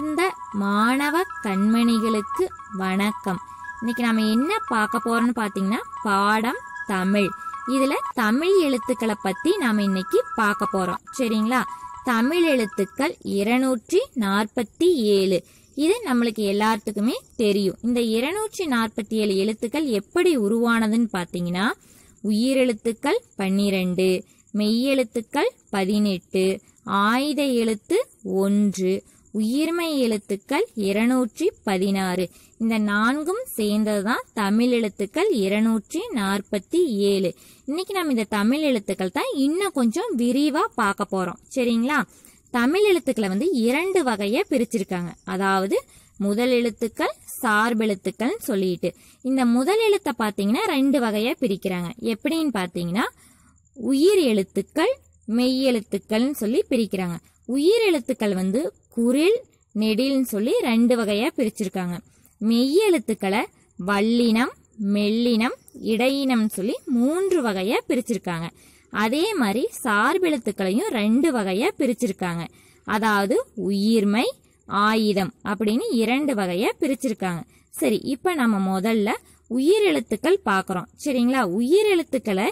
சார்ந்த மாணவ கண்மணிகளுக்கு வணக்கம் இன்னைக்கு நம்ம என்ன பார்க்க போறோம்னு பார்த்தீங்கன்னா பாடம் தமிழ் இதுல தமிழ் எழுத்துக்களை பத்தி நாம இன்னைக்கு பார்க்க போறோம் சரிங்களா தமிழ் எழுத்துக்கள் இருநூற்றி நாற்பத்தி ஏழு இது நம்மளுக்கு எல்லாத்துக்குமே தெரியும் இந்த இருநூற்றி நாற்பத்தி ஏழு எழுத்துக்கள் எப்படி உருவானதுன்னு பார்த்தீங்கன்னா உயிரெழுத்துக்கள் பன்னிரண்டு மெய்யெழுத்துக்கள் பதினெட்டு ஆயுத எழுத்து ஒன்று உயிர்மை எழுத்துக்கள் இருநூற்றி பதினாறு இந்த நான்கும் சேர்ந்ததுதான் தமிழ் எழுத்துக்கள் இருநூற்றி நாற்பத்தி ஏழு இன்னைக்கு நம்ம இந்த தமிழ் எழுத்துக்கள் தான் இன்னும் கொஞ்சம் விரிவா பார்க்க போறோம் சரிங்களா தமிழ் எழுத்துக்களை வந்து இரண்டு வகைய பிரிச்சிருக்காங்க அதாவது முதல் எழுத்துக்கள் சார்பெழுத்துக்கள் சொல்லிட்டு இந்த முதல் எழுத்தை பாத்தீங்கன்னா ரெண்டு வகையா பிரிக்கிறாங்க எப்படின்னு பார்த்தீங்கன்னா உயிர் எழுத்துக்கள் மெய் எழுத்துக்கள்னு சொல்லி பிரிக்கிறாங்க உயிர் எழுத்துக்கள் வந்து குரில் நெடில்ன்னு சொல்லி ரெண்டு வகையா பிரிச்சிருக்காங்க மெய் எழுத்துக்களை வல்லினம் மெல்லினம் இடையினம் சொல்லி மூன்று வகையா பிரிச்சிருக்காங்க அதே மாதிரி சார்பெழுத்துக்களையும் ரெண்டு வகையா பிரிச்சிருக்காங்க அதாவது உயிர்மை ஆயுதம் அப்படின்னு இரண்டு வகையா பிரிச்சிருக்காங்க சரி இப்ப நம்ம முதல்ல உயிர் எழுத்துக்கள் பார்க்குறோம் சரிங்களா உயிர் எழுத்துக்களை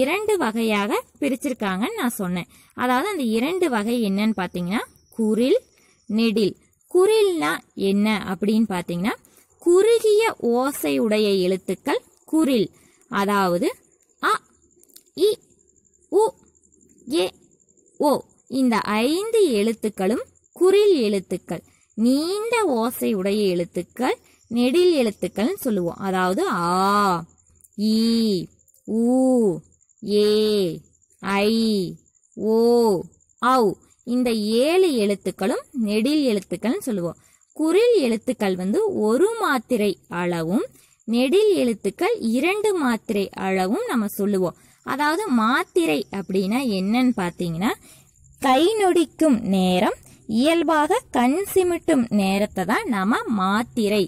இரண்டு வகையாக பிரிச்சிருக்காங்கன்னு நான் சொன்னேன் அதாவது அந்த இரண்டு வகை என்னன்னு பார்த்தீங்கன்னா குரில் நெடில் குரில்னா என்ன அப்படின்னு பார்த்தீங்கன்னா குறுகிய ஓசையுடைய எழுத்துக்கள் குரில் அதாவது அ இ உ ஏ ஓ இந்த ஐந்து எழுத்துக்களும் குரில் எழுத்துக்கள் நீண்ட ஓசை உடைய எழுத்துக்கள் நெடில் எழுத்துக்கள்னு சொல்லுவோம் அதாவது ஆ ஈ ஊ ஏ ஐ ஓ அவு இந்த ஏழு எழுத்துக்களும் நெடில் எழுத்துக்கள்னு சொல்லுவோம் குரில் எழுத்துக்கள் வந்து ஒரு மாத்திரை அளவும் நெடில் எழுத்துக்கள் இரண்டு மாத்திரை அளவும் நம்ம சொல்லுவோம் அதாவது மாத்திரை அப்படின்னா என்னன்னு பார்த்தீங்கன்னா கை நொடிக்கும் நேரம் இயல்பாக கண் சிமிட்டும் நேரத்தை தான் நம்ம மாத்திரை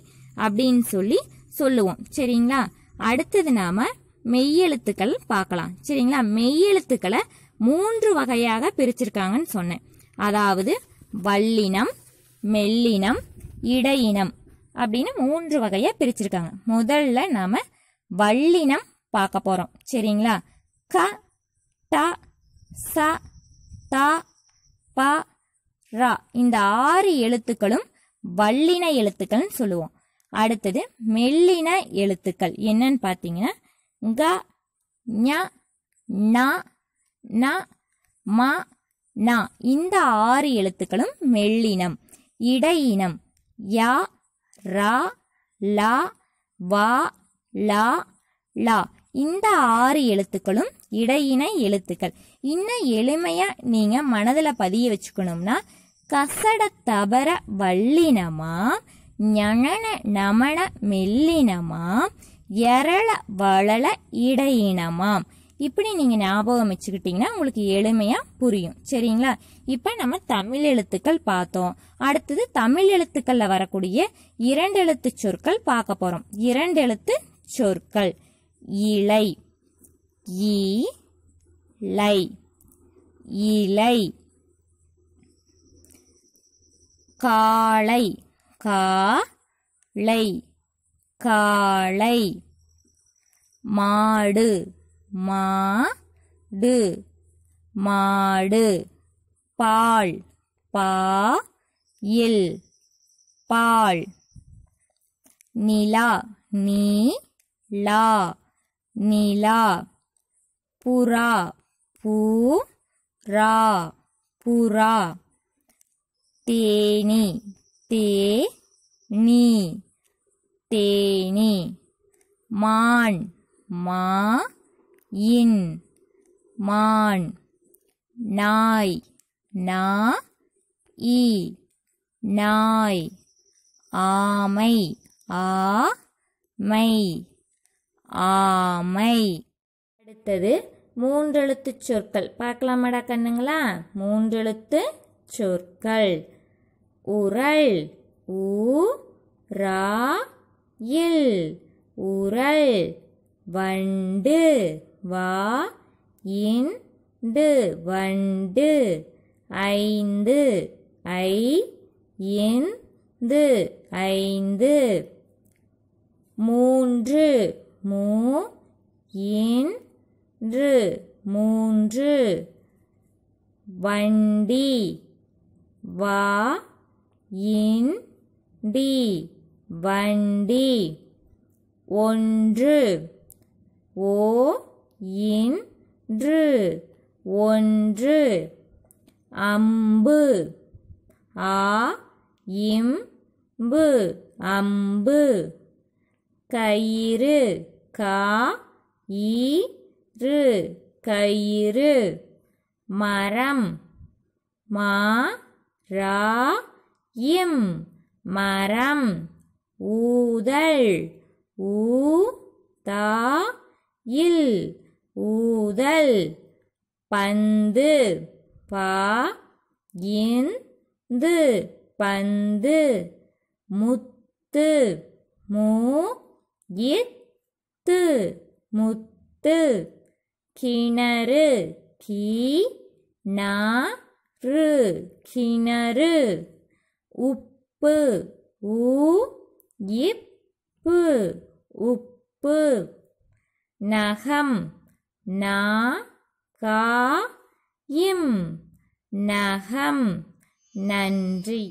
அப்படின்னு சொல்லி சொல்லுவோம் சரிங்களா அடுத்தது நாம மெய்யெழுத்துக்கள் பார்க்கலாம் சரிங்களா மெய்யெழுத்துக்களை மூன்று வகையாக பிரிச்சிருக்காங்கன்னு சொன்னேன் அதாவது வல்லினம் மெல்லினம் இடையினம் அப்படின்னு மூன்று வகையா பிரிச்சிருக்காங்க முதல்ல நாம வல்லினம் பார்க்க போறோம் சரிங்களா க ட ச த ப ர இந்த ஆறு எழுத்துக்களும் வல்லின எழுத்துக்கள்னு சொல்லுவோம் அடுத்தது மெல்லின எழுத்துக்கள் என்னன்னு பார்த்தீங்கன்னா க ஞ நா ந மா நா இந்த ஆறு எழுத்துக்களும் மெல்லினம் இடையினம் யா ரா லா வா லா லா இந்த ஆறு எழுத்துக்களும் இடையின எழுத்துக்கள் இன்னும் எளிமையா நீங்க மனதில் பதிய வச்சுக்கணும்னா கசட தபர வல்லினமா ஞணன நமண மெல்லினமாம் எரள வளள இடையினமாம் இப்படி நீங்கள் ஞாபகம் வச்சுக்கிட்டிங்கன்னா உங்களுக்கு எளிமையாக புரியும் சரிங்களா இப்போ நம்ம தமிழ் எழுத்துக்கள் பார்த்தோம் அடுத்தது தமிழ் எழுத்துக்களில் வரக்கூடிய இரண்டு எழுத்து சொற்கள் பார்க்க போகிறோம் இரண்டு எழுத்து சொற்கள் இலை ஈ இலை காளை காளை காளை மாடு மாடு மாடு பால் பா இல் பால் நிலா நீ லா நிலா புறா பூ ரா புறா தேனி தே நீ தேனி மான் மா இன் மான் நாய் நா இ நாய் ஆமை ஆ மை ஆமை அடுத்தது மூன்றெழுத்து சொற்கள் பார்க்கலாமாடா கண்ணுங்களா மூன்றெழுத்து சொற்கள் உரல் ஊ ரா இல் உரல் வண்டு வா இன் இண்டு வண்டு ஐந்து ஐ இன் து ஐந்து மூன்று மூ இன்று மூன்று வண்டி வா இண்டி வண்டி ஒன்று ஓ இன்று ஒன்று அம்பு ஆ இம்பு அம்பு கயிறு கா ஈரு கயிறு மரம் மா ரா இம் மரம் ஊதல் ஊ தா இல் ஊதல் பந்து பா இந்து பந்து முத்து மூ இத்து முத்து கிணறு கி நா ரு கிணறு உப்பு ஊ இப்பு உப்பு நகம் நா கா இம் நகம் நன்றி